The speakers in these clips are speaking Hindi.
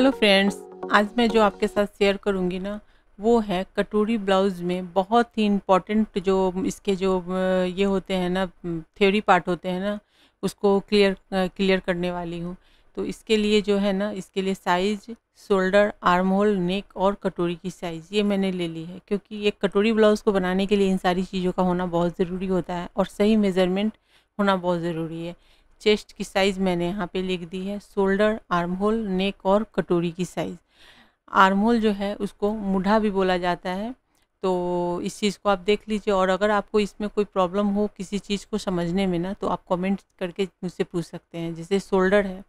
हेलो फ्रेंड्स आज मैं जो आपके साथ शेयर करूँगी ना वो है कटोरी ब्लाउज़ में बहुत ही इम्पॉर्टेंट जो इसके जो ये होते हैं ना थ्योरी पार्ट होते हैं ना उसको क्लियर क्लियर करने वाली हूँ तो इसके लिए जो है ना इसके लिए size shoulder arm hole neck और कटोरी की साइज़ ये मैंने ले ली है क्योंकि एक कटोरी ब्लाउज़ को बनाने के लिए इन सारी चीज़ों का होना बहुत ज़रूरी होता है और सही मेज़रमेंट होना बहुत ज़रूरी है चेस्ट की साइज़ मैंने यहाँ पे लिख दी है शोल्डर आर्म होल नेक और कटोरी की साइज़ आर्म होल जो है उसको मुढ़ा भी बोला जाता है तो इस चीज़ को आप देख लीजिए और अगर आपको इसमें कोई प्रॉब्लम हो किसी चीज़ को समझने में ना तो आप कमेंट करके मुझसे पूछ सकते हैं जैसे शोल्डर है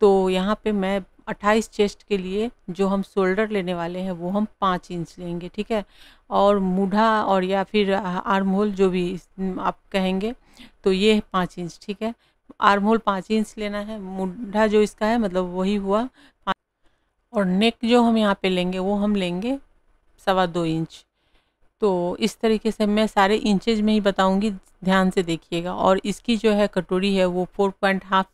तो यहाँ पे मैं 28 चेस्ट के लिए जो हम शोल्डर लेने वाले हैं वो हम पाँच इंच लेंगे ठीक है और मूढ़ा और या फिर आर्म होल जो भी आप कहेंगे तो ये पाँच इंच ठीक है आर्म होल पाँच इंच लेना है मुढ़ा जो इसका है मतलब वही हुआ और नेक जो हम यहाँ पे लेंगे वो हम लेंगे सवा दो इंच तो इस तरीके से मैं सारे इंचेज में ही बताऊँगी ध्यान से देखिएगा और इसकी जो है कटोरी है वो फोर पॉइंट हाफ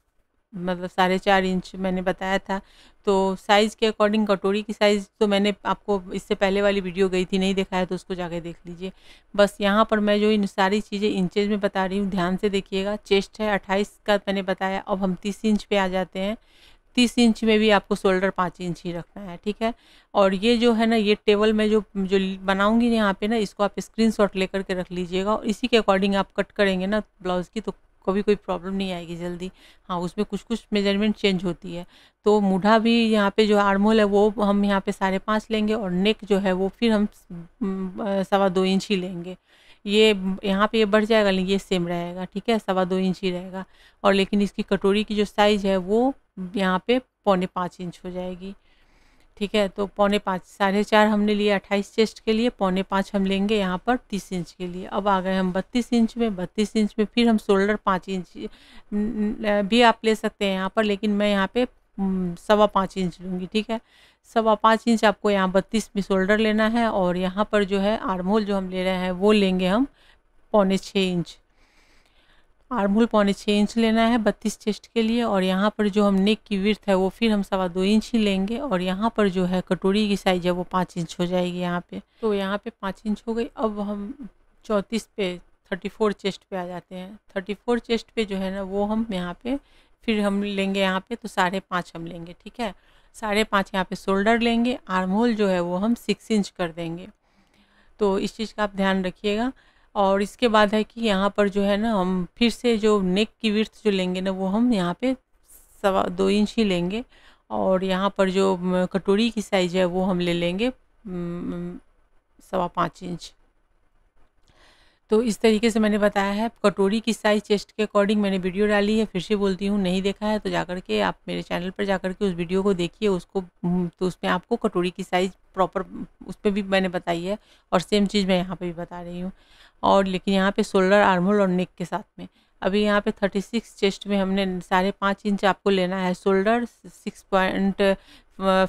मतलब साढ़े चार इंच मैंने बताया था तो साइज़ के अकॉर्डिंग कटोरी की साइज़ तो मैंने आपको इससे पहले वाली वीडियो गई थी नहीं देखा है तो उसको जाके देख लीजिए बस यहाँ पर मैं जो इन सारी चीज़ें इंचेज में बता रही हूँ ध्यान से देखिएगा चेस्ट है अट्ठाईस का मैंने बताया अब हम तीस इंच पे आ जाते हैं तीस इंच में भी आपको शोल्डर पाँच इंच ही रखना है ठीक है और ये जो है ना ये टेबल में जो जो बनाऊंगी यहाँ पे ना इसको आप स्क्रीन शॉट लेकर के रख लीजिएगा और इसी के अकॉर्डिंग आप कट करेंगे ना ब्लाउज़ की तो आपको भी कोई प्रॉब्लम नहीं आएगी जल्दी हाँ उसमें कुछ कुछ मेजरमेंट चेंज होती है तो मुढ़ा भी यहाँ पे जो आर्मोल है वो हम यहाँ पे साढ़े पाँच लेंगे और नेक जो है वो फिर हम सवा दो इंच ही लेंगे ये यहाँ पे ये बढ़ जाएगा लेकिन ये सेम रहेगा ठीक है सवा दो इंच ही रहेगा और लेकिन इसकी कटोरी की जो साइज़ है वो यहाँ पे पौने पाँच इंच हो जाएगी ठीक है तो पौने पाँच साढ़े चार हमने लिए अट्ठाईस चेस्ट के लिए पौने पाँच हम लेंगे यहाँ पर तीस इंच के लिए अब आ गए हम बत्तीस इंच में बत्तीस इंच में फिर हम शोल्डर पाँच इंच भी आप ले सकते हैं यहाँ पर लेकिन मैं यहाँ पे सवा पाँच इंच लूँगी ठीक है सवा पाँच इंच आपको यहाँ बत्तीस में शोल्डर लेना है और यहाँ पर जो है आरमोल जो हम ले रहे हैं वो लेंगे हम पौने छः इंच आर्मूल पौने छः इंच लेना है बत्तीस चेस्ट के लिए और यहाँ पर जो हम नेक की विर्थ है वो फिर हम सवा दो इंच ही लेंगे और यहाँ पर जो है कटोरी की साइज़ है वो पाँच इंच हो जाएगी यहाँ पे तो यहाँ पे पाँच इंच हो गई अब हम चौंतीस पे थर्टी फोर चेस्ट पे आ जाते हैं थर्टी फोर चेस्ट पे जो है ना वो हम यहाँ पे फिर हम लेंगे यहाँ पे तो साढ़े पाँच हम लेंगे ठीक है साढ़े पाँच यहाँ पे शोल्डर लेंगे आर्म होल जो है वो हम सिक्स इंच कर देंगे तो इस चीज़ का आप ध्यान रखिएगा और इसके बाद है कि यहाँ पर जो है ना हम फिर से जो नेक की विर्थ जो लेंगे ना वो हम यहाँ पे सवा दो इंच ही लेंगे और यहाँ पर जो कटोरी की साइज़ है वो हम ले लेंगे सवा पाँच इंच तो इस तरीके से मैंने बताया है कटोरी की साइज़ चेस्ट के अकॉर्डिंग मैंने वीडियो डाली है फिर से बोलती हूँ नहीं देखा है तो जाकर के आप मेरे चैनल पर जाकर के उस वीडियो को देखिए उसको तो उसमें आपको कटोरी की साइज़ प्रॉपर उस पर भी मैंने बताई है और सेम चीज़ मैं यहाँ पर भी बता रही हूँ और लेकिन यहाँ पे शोल्डर आर्मोल और नेक के साथ में अभी यहाँ पे थर्टी सिक्स चेस्ट में हमने साढ़े पाँच इंच आपको लेना है शोल्डर सिक्स पॉइंट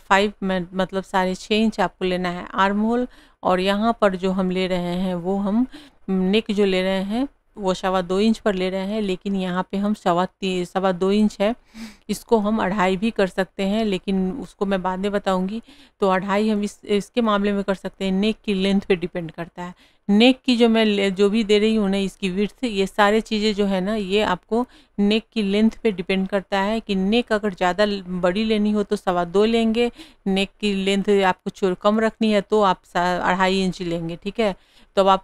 फाइव में मतलब साढ़े छः इंच आपको लेना है आर्म होल और यहाँ पर जो हम ले रहे हैं वो हम नेक जो ले रहे हैं वो सवा दो इंच पर ले रहे हैं लेकिन यहाँ पे हम सवा सवा दो इंच है इसको हम अढ़ाई भी कर सकते हैं लेकिन उसको मैं बाद में बताऊँगी तो अढ़ाई हम इस इसके मामले में कर सकते हैं नेक की लेंथ पे डिपेंड करता है नेक की जो मैं जो भी दे रही हूँ ना इसकी विर्थ ये सारे चीज़ें जो है ना ये आपको नेक की लेंथ पर डिपेंड करता है कि नेक अगर ज़्यादा बड़ी लेनी हो तो सवा दो लेंगे नेक की लेंथ आपको कम रखनी है तो आप अढ़ाई इंच लेंगे ठीक है तो अब आप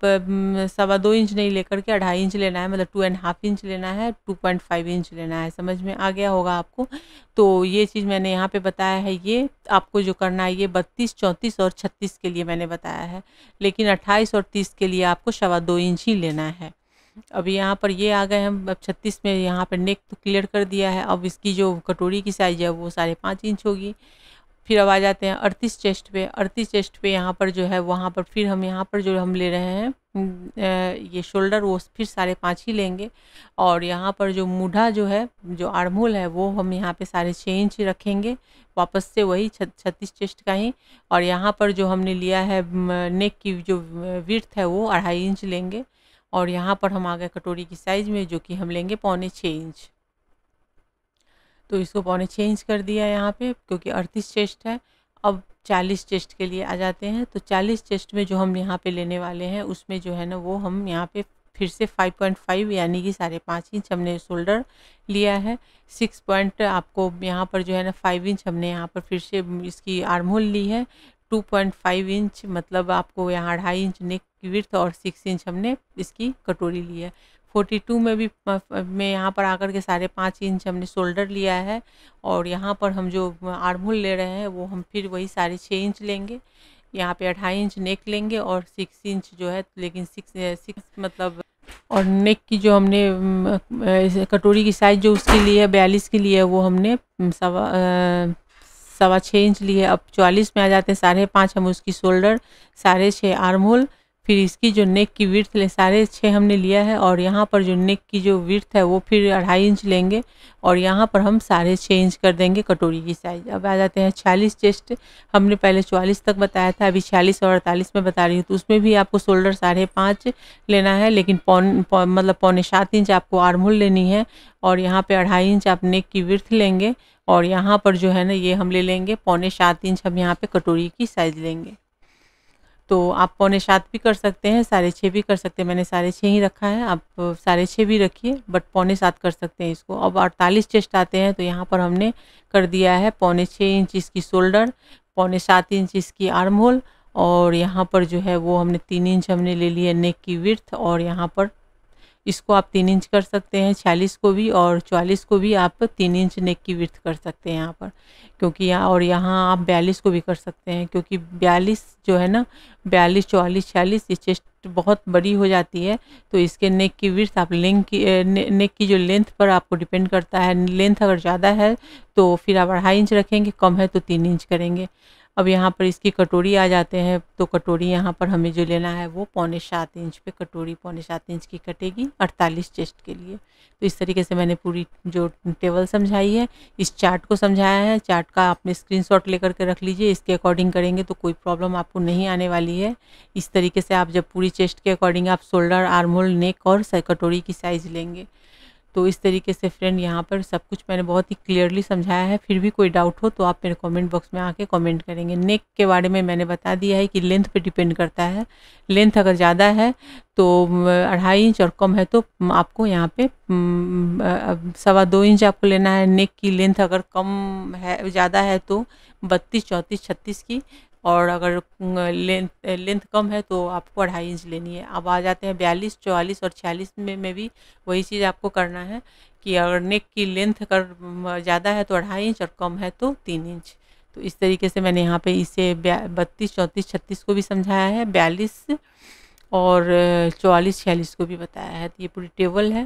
सवा दो इंच नहीं लेकर के अढ़ाई इंच लेना है मतलब टू एंड हाफ इंच लेना है टू पॉइंट फाइव इंच लेना है समझ में आ गया होगा आपको तो ये चीज़ मैंने यहाँ पे बताया है ये आपको जो करना है ये बत्तीस चौंतीस और छत्तीस के लिए मैंने बताया है लेकिन अट्ठाईस और तीस के लिए आपको सवा दो इंच ही लेना है अब यहाँ पर ये आ गए हम अब छत्तीस में यहाँ पर नेक तो क्लियर कर दिया है अब इसकी जो कटोरी की साइज़ है वो साढ़े पाँच इंच होगी फिर अब आ जाते हैं अड़तीस चेस्ट पे अड़तीस चेस्ट पे यहाँ पर जो है वहाँ पर फिर हम यहाँ पर जो हम ले रहे हैं ये शोल्डर वो फिर सारे पाँच ही लेंगे और यहाँ पर जो मूढ़ा जो है जो आर्मोल है वो हम यहाँ पे साढ़े छः इंच रखेंगे वापस से वही छत्तीस चेस्ट का ही और यहाँ पर जो हमने लिया है नेक की जो विर्थ है वो अढ़ाई इंच लेंगे और यहाँ पर हम आ गए कटोरी की साइज़ में जो कि हम लेंगे पौने छः इंच तो इसको पौने चेंज कर दिया यहाँ पे क्योंकि अड़तीस चेस्ट है अब चालीस चेस्ट के लिए आ जाते हैं तो चालीस चेस्ट में जो हम यहाँ पे लेने वाले हैं उसमें जो है ना वो हम यहाँ पे फिर से 5.5 यानी कि साढ़े पाँच इंच हमने शोल्डर लिया है सिक्स पॉइंट आपको यहाँ पर जो है ना फाइव इंच हमने यहाँ पर फिर से इसकी आर्म होल ली है टू पॉइंट फाइव इंच मतलब आपको यहाँ अढ़ाई इंच नेक की विर्थ और सिक्स इंच हमने इसकी कटोरी ली है फोर्टी टू में भी में यहाँ पर आकर के साढ़े पाँच इंच हमने शोल्डर लिया है और यहाँ पर हम जो आर्मोल ले रहे हैं वो हम फिर वही साढ़े छः इंच लेंगे यहाँ पे अढ़ाई इंच नेक लेंगे और सिक्स इंच जो है लेकिन सिक्स सिक्स मतलब और नेक की जो हमने कटोरी की साइज़ जो उसके लिए है बयालीस के लिए वो हमने सवा सवा छः इंच लिए अब चौलीस में आ जाते हैं साढ़े पाँच हम उसकी शोल्डर साढ़े छः आर्म होल फिर इसकी जो नेक की विर्थ ले साढ़े छः हमने लिया है और यहाँ पर जो नेक की जो विर्थ है वो फिर अढ़ाई इंच लेंगे और यहाँ पर हम साढ़े छः इंच कर देंगे कटोरी की साइज़ अब आ जाते हैं छियालीस चेस्ट हमने पहले चवालीस तक बताया था अभी छियालीस और अड़तालीस में बता रही हूँ तो उसमें भी आपको शोल्डर साढ़े पाँच लेना है लेकिन पौन, पौन मतलब पौने सात इंच आपको आर्मोल लेनी है और यहाँ पर अढ़ाई इंच आप नेक की विर्थ लेंगे और यहाँ पर जो है ना ये हम ले लेंगे पौने सात इंच हम यहाँ पर कटोरी की साइज़ लेंगे तो आप पौने सात भी कर सकते हैं साढ़े छः भी कर सकते हैं मैंने साढ़े छः ही रखा है आप साढ़े छः भी रखिए बट पौने सात कर सकते हैं इसको अब अड़तालीस चेस्ट आते हैं तो यहाँ पर हमने कर दिया है पौने छः इंच इसकी शोल्डर पौने सात इंच इसकी आर्म होल और यहाँ पर जो है वो हमने तीन इंच हमने ले लिया नेक की विर्थ और यहाँ पर इसको आप तीन इंच कर सकते हैं छियालीस को भी और चवालीस को भी आप तीन इंच नेक की वृथ कर सकते हैं यहाँ पर क्योंकि यहाँ और यहाँ आप बयालीस को भी कर सकते हैं क्योंकि बयालीस जो है ना बयालीस चवालीस छियालीस ये चेस्ट बहुत बड़ी हो जाती है तो इसके नेक की वृथ आप लेंथ की ने, नेक की जो लेंथ पर आपको डिपेंड करता है लेंथ अगर ज़्यादा है तो फिर आप अढ़ाई इंच रखेंगे कम है तो तीन इंच करेंगे अब यहाँ पर इसकी कटोरी आ जाते हैं तो कटोरी यहाँ पर हमें जो लेना है वो पौने सात इंच पे कटोरी पौने सात इंच की कटेगी अड़तालीस चेस्ट के लिए तो इस तरीके से मैंने पूरी जो टेबल समझाई है इस चार्ट को समझाया है चार्ट का आपने स्क्रीन शॉट लेकर के रख लीजिए इसके अकॉर्डिंग करेंगे तो कोई प्रॉब्लम आपको नहीं आने वाली है इस तरीके से आप जब पूरी चेस्ट के अकॉर्डिंग आप शोल्डर आर्मोल नेक और कटोरी की साइज़ लेंगे तो इस तरीके से फ्रेंड यहाँ पर सब कुछ मैंने बहुत ही क्लियरली समझाया है फिर भी कोई डाउट हो तो आप मेरे कमेंट बॉक्स में आके कमेंट करेंगे नेक के बारे में मैंने बता दिया है कि लेंथ पे डिपेंड करता है लेंथ अगर ज़्यादा है तो अढ़ाई इंच और कम है तो आपको यहाँ पे सवा दो इंच आपको लेना है नेक की लेंथ अगर कम है ज़्यादा है तो बत्तीस चौंतीस छत्तीस की और अगर लेंथ लेंथ कम है तो आपको अढ़ाई इंच लेनी है अब आ जाते हैं बयालीस चौवालीस और छियालीस में में भी वही चीज़ आपको करना है कि अगर नेक की लेंथ अगर ज़्यादा है तो अढ़ाई इंच और कम है तो तीन इंच तो इस तरीके से मैंने यहाँ पे इसे बत्तीस चौंतीस छत्तीस को भी समझाया है बयालीस और चौवालीस छियालीस को भी बताया है तो ये पूरी टेबल है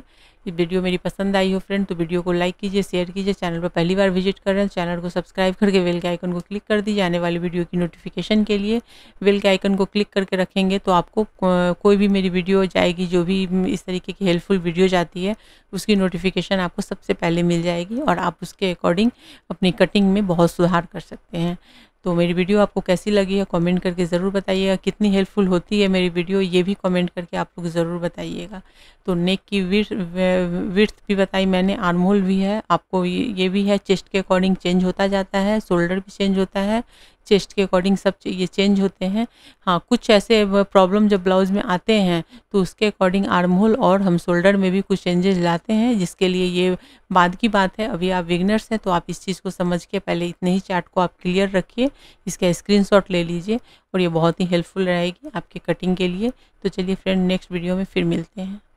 ये वीडियो मेरी पसंद आई हो फ्रेंड तो वीडियो को लाइक कीजिए शेयर कीजिए चैनल पर पहली बार विजिट कर रहे हैं चैनल को सब्सक्राइब करके बेल के आइकन को क्लिक कर दीजिए आने वाली वीडियो की नोटिफिकेशन के लिए बेल के आइकन को क्लिक करके रखेंगे तो आपको कोई भी मेरी वीडियो जाएगी जो भी इस तरीके की हेल्पफुल वीडियो जाती है उसकी नोटिफिकेशन आपको सबसे पहले मिल जाएगी और आप उसके अकॉर्डिंग अपनी कटिंग में बहुत सुधार कर सकते हैं तो मेरी वीडियो आपको कैसी लगी है कमेंट करके ज़रूर बताइएगा कितनी हेल्पफुल होती है मेरी वीडियो ये भी कमेंट करके आप लोग ज़रूर बताइएगा तो नेक की विर्थ विर्थ भी बताई मैंने आर्मोल भी है आपको ये भी है चेस्ट के अकॉर्डिंग चेंज होता जाता है शोल्डर भी चेंज होता है चेस्ट के अकॉर्डिंग सब ये चेंज होते हैं हाँ कुछ ऐसे प्रॉब्लम जब ब्लाउज़ में आते हैं तो उसके अकॉर्डिंग आर्म होल और हम शोल्डर में भी कुछ चेंजेस लाते हैं जिसके लिए ये बाद की बात है अभी आप विगनर्स हैं तो आप इस चीज़ को समझ के पहले इतने ही चार्ट को आप क्लियर रखिए इसका स्क्रीन ले लीजिए और ये बहुत ही हेल्पफुल रहेगी आपके कटिंग के लिए तो चलिए फ्रेंड नेक्स्ट वीडियो में फिर मिलते हैं